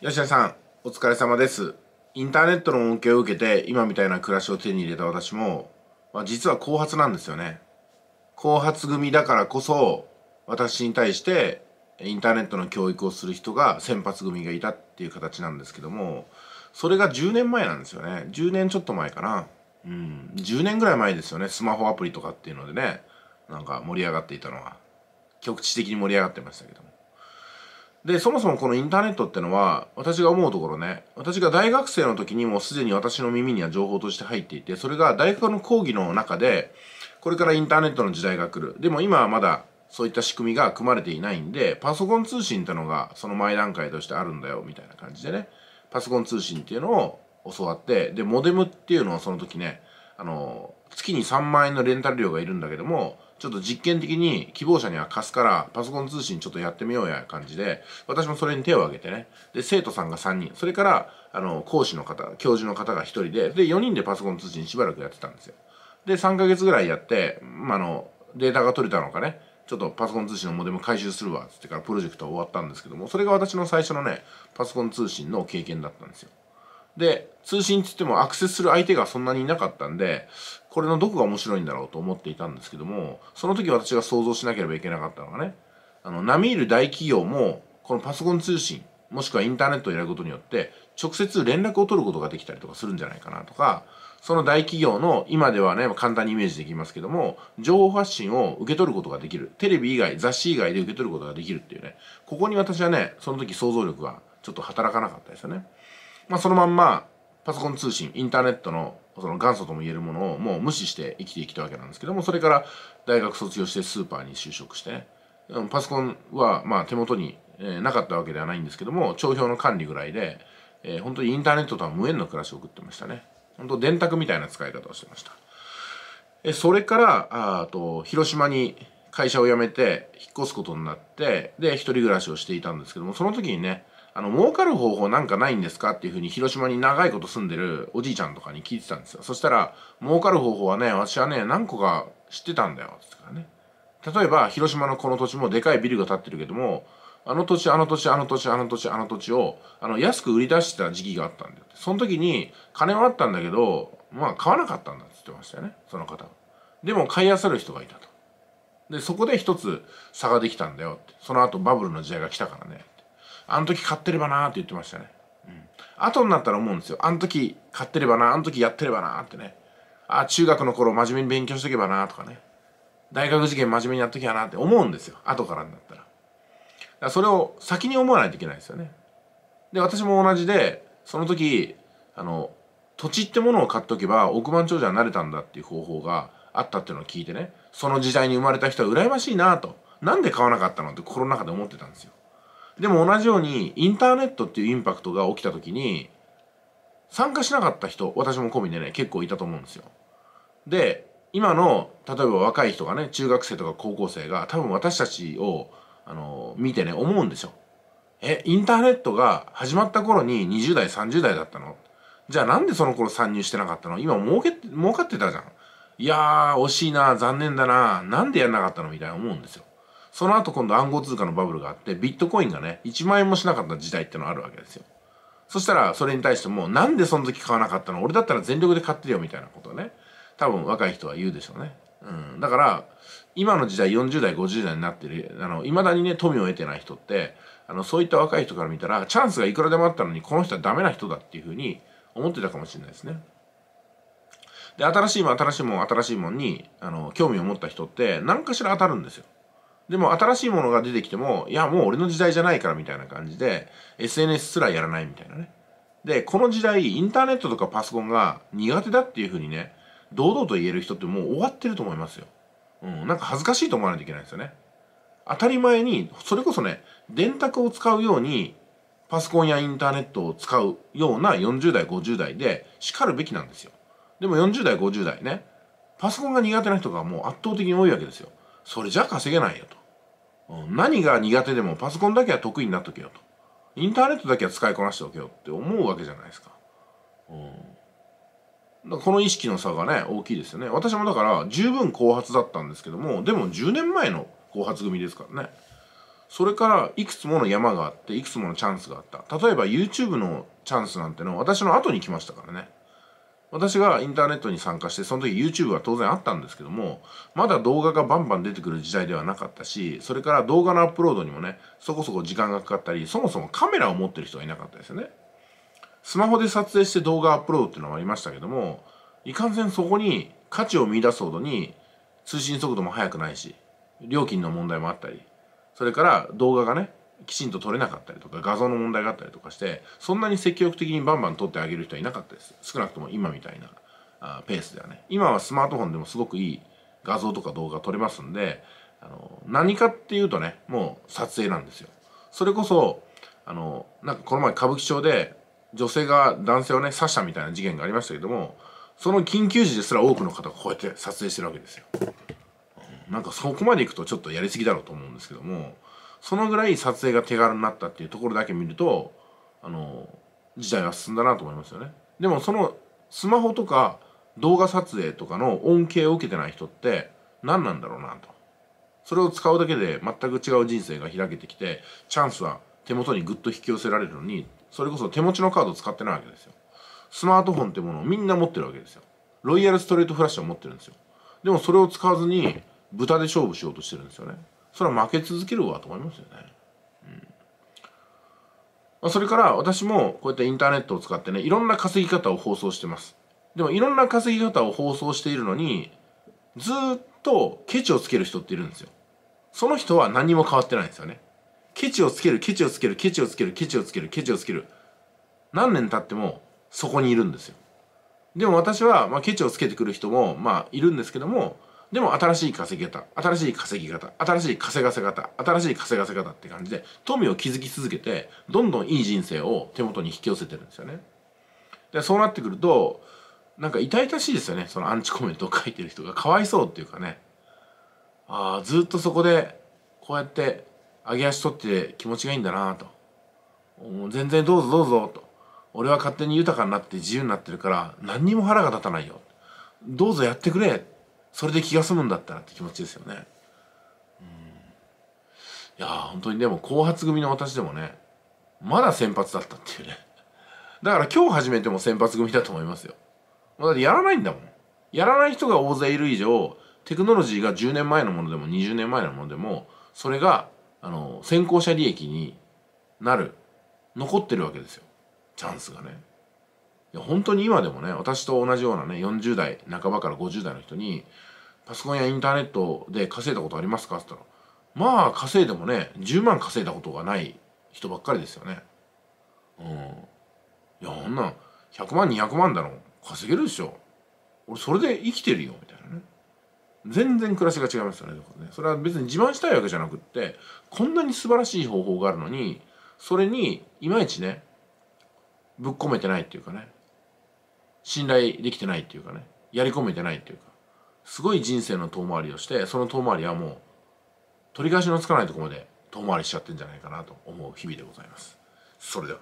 吉田さん、お疲れ様です。インターネットの恩恵を受けて、今みたいな暮らしを手に入れた私も、まあ、実は後発なんですよね。後発組だからこそ、私に対して、インターネットの教育をする人が先発組がいたっていう形なんですけども、それが10年前なんですよね。10年ちょっと前かな。うん、10年ぐらい前ですよね。スマホアプリとかっていうのでね、なんか盛り上がっていたのは、局地的に盛り上がってましたけども。で、そもそもこのインターネットってのは、私が思うところね、私が大学生の時にもすでに私の耳には情報として入っていて、それが大学の講義の中で、これからインターネットの時代が来る。でも今はまだそういった仕組みが組まれていないんで、パソコン通信ってのがその前段階としてあるんだよ、みたいな感じでね、パソコン通信っていうのを教わって、で、モデムっていうのをその時ね、あの月に3万円のレンタル料がいるんだけどもちょっと実験的に希望者には貸すからパソコン通信ちょっとやってみようや感じで私もそれに手を挙げてねで生徒さんが3人それからあの講師の方教授の方が1人でで4人でパソコン通信しばらくやってたんですよで3ヶ月ぐらいやって、まあのデータが取れたのかねちょっとパソコン通信のモデル回収するわっつってからプロジェクトは終わったんですけどもそれが私の最初のねパソコン通信の経験だったんですよで、通信つってもアクセスする相手がそんなにいなかったんで、これのどこが面白いんだろうと思っていたんですけども、その時私が想像しなければいけなかったのがね、あの、並みいる大企業も、このパソコン通信、もしくはインターネットをやることによって、直接連絡を取ることができたりとかするんじゃないかなとか、その大企業の、今ではね、簡単にイメージできますけども、情報発信を受け取ることができる。テレビ以外、雑誌以外で受け取ることができるっていうね、ここに私はね、その時想像力がちょっと働かなかったですよね。まあ、そのまんまパソコン通信インターネットのその元祖ともいえるものをもう無視して生きてきたわけなんですけどもそれから大学卒業してスーパーに就職して、パソコンはまあ手元に、えなかったわけではないんですけども帳票の管理ぐらいで、えー、本当にインターネットとは無縁の暮らしを送ってましたね本当電卓みたいな使い方をしてましたえそれからあと広島に会社を辞めて引っ越すことになってで一人暮らしをしていたんですけどもその時にねあの、儲かる方法なんかないんですかっていうふうに広島に長いこと住んでるおじいちゃんとかに聞いてたんですよ。そしたら、儲かる方法はね、私はね、何個か知ってたんだよ。すからね。例えば、広島のこの土地もでかいビルが建ってるけども、あの土地、あの土地、あの土地、あの土地、あの土地を、あの、安く売り出してた時期があったんだよ。その時に、金はあったんだけど、まあ、買わなかったんだって言ってましたよね。その方は。でも、買い漁る人がいたと。で、そこで一つ差ができたんだよって。その後、バブルの時代が来たからね。あの時買ってればなーって言ってましたね。うん。後になったら思うんですよ。あの時買ってればな、あの時やってればなってね。あ、中学の頃真面目に勉強しとけばなとかね。大学受験真面目にやっときゃなって思うんですよ。後からになったら。だからそれを先に思わないといけないですよね。で、私も同じで、その時、あの、土地ってものを買っとけば億万長者になれたんだっていう方法があったっていうのを聞いてね、その時代に生まれた人は羨ましいなと。なんで買わなかったのって心の中で思ってたんですよ。でも同じようにインターネットっていうインパクトが起きた時に参加しなかった人私も込みでね結構いたと思うんですよ。で今の例えば若い人がね中学生とか高校生が多分私たちをあの見てね思うんですよ。えインターネットが始まった頃に20代30代だったのじゃあなんでその頃参入してなかったの今儲け儲かってたじゃん。いやー惜しいな残念だななんでやんなかったのみたいな思うんですよ。その後今度暗号通貨のバブルがあって、ビットコインがね、1万円もしなかった時代ってのがあるわけですよ。そしたら、それに対しても、なんでその時買わなかったの俺だったら全力で買ってるよ、みたいなことね。多分若い人は言うでしょうね。うん。だから、今の時代40代、50代になってる、あの、未だにね、富を得てない人って、あの、そういった若い人から見たら、チャンスがいくらでもあったのに、この人はダメな人だっていうふうに思ってたかもしれないですね。で、新しいもん、新しいもん、新しいもんに、あの、興味を持った人って、何かしら当たるんですよ。でも新しいものが出てきても、いや、もう俺の時代じゃないからみたいな感じで、SNS すらやらないみたいなね。で、この時代、インターネットとかパソコンが苦手だっていうふうにね、堂々と言える人ってもう終わってると思いますよ。うん、なんか恥ずかしいと思わないといけないですよね。当たり前に、それこそね、電卓を使うように、パソコンやインターネットを使うような40代、50代で叱るべきなんですよ。でも40代、50代ね、パソコンが苦手な人がもう圧倒的に多いわけですよ。それじゃ稼げないよと。何が苦手でもパソコンだけは得意になっとけよと。インターネットだけは使いこなしておけよって思うわけじゃないですか。うん、この意識の差がね、大きいですよね。私もだから十分後発だったんですけども、でも10年前の後発組ですからね。それからいくつもの山があって、いくつものチャンスがあった。例えば YouTube のチャンスなんての私の後に来ましたからね。私がインターネットに参加してその時 YouTube は当然あったんですけどもまだ動画がバンバン出てくる時代ではなかったしそれから動画のアップロードにもねそこそこ時間がかかったりそもそもカメラを持ってる人がいなかったですよねスマホで撮影して動画アップロードっていうのはありましたけどもいかんせんそこに価値を見出すほどに通信速度も速くないし料金の問題もあったりそれから動画がねきちんと撮れなかったりとか画像の問題があったりとかしてそんなに積極的にバンバン撮ってあげる人はいなかったです少なくとも今みたいなあペースではね今はスマートフォンでもすごくいい画像とか動画撮れますんであの何かっていうとねもう撮影なんですよそれこそあのなんかこの前歌舞伎町で女性が男性をね刺したみたいな事件がありましたけどもその緊急時ですら多くの方がこうやって撮影してるわけですよなんかそこまでいくとちょっとやりすぎだろうと思うんですけどもそのぐらい撮影が手軽になったっていうところだけ見るとあの時代は進んだなと思いますよねでもそのスマホとか動画撮影とかの恩恵を受けてない人って何なんだろうなとそれを使うだけで全く違う人生が開けてきてチャンスは手元にぐっと引き寄せられるのにそれこそ手持ちのカード使ってないわけですよスマートフォンってものをみんな持ってるわけですよロイヤルストレートフラッシュを持ってるんですよでもそれを使わずに豚で勝負しようとしてるんですよねそれは負け続けるわと思いますよね。うんまそれから私もこうやってインターネットを使ってね、いろんな稼ぎ方を放送してます。でもいろんな稼ぎ方を放送しているのに、ずっとケチをつける人っているんですよ。その人は何も変わってないんですよね。ケチをつける、ケチをつける、ケチをつける、ケチをつける、ケチをつける。何年経ってもそこにいるんですよ。でも私は、まあ、ケチをつけてくる人も、まあ、いるんですけども、でも新しい稼ぎ方、新しい稼ぎ方、新しい稼がせ方、新しい稼がせ方って感じで、富を築き続けて、どんどんいい人生を手元に引き寄せてるんですよね。で、そうなってくると、なんか痛々しいですよね。そのアンチコメントを書いてる人がかわいそうっていうかね。ああ、ずっとそこで、こうやって上げ足取って気持ちがいいんだなと。全然どうぞどうぞと。俺は勝手に豊かになって自由になってるから、何にも腹が立たないよ。どうぞやってくれそれで気が済むんだったらって気持ちですよねいや本当にでも後発組の私でもねまだ先発だったっていうねだから今日始めても先発組だと思いますよだってやらないんだもんやらない人が大勢いる以上テクノロジーが10年前のものでも20年前のものでもそれがあの先行者利益になる残ってるわけですよチャンスがねいや本当に今でもね私と同じようなね40代半ばから50代の人にパソコンやインターネットで稼いだことありますかって言ったらまあ稼いでもね10万稼いだことがない人ばっかりですよねうんいやあんな100万200万だろ稼げるでしょ俺それで生きてるよみたいなね全然暮らしが違いますよねねそれは別に自慢したいわけじゃなくってこんなに素晴らしい方法があるのにそれにいまいちねぶっ込めてないっていうかね信頼できてないっていうかねやり込めてないっていうかすごい人生の遠回りをしてその遠回りはもう取り返しのつかないとこまで遠回りしちゃってんじゃないかなと思う日々でございます。それでは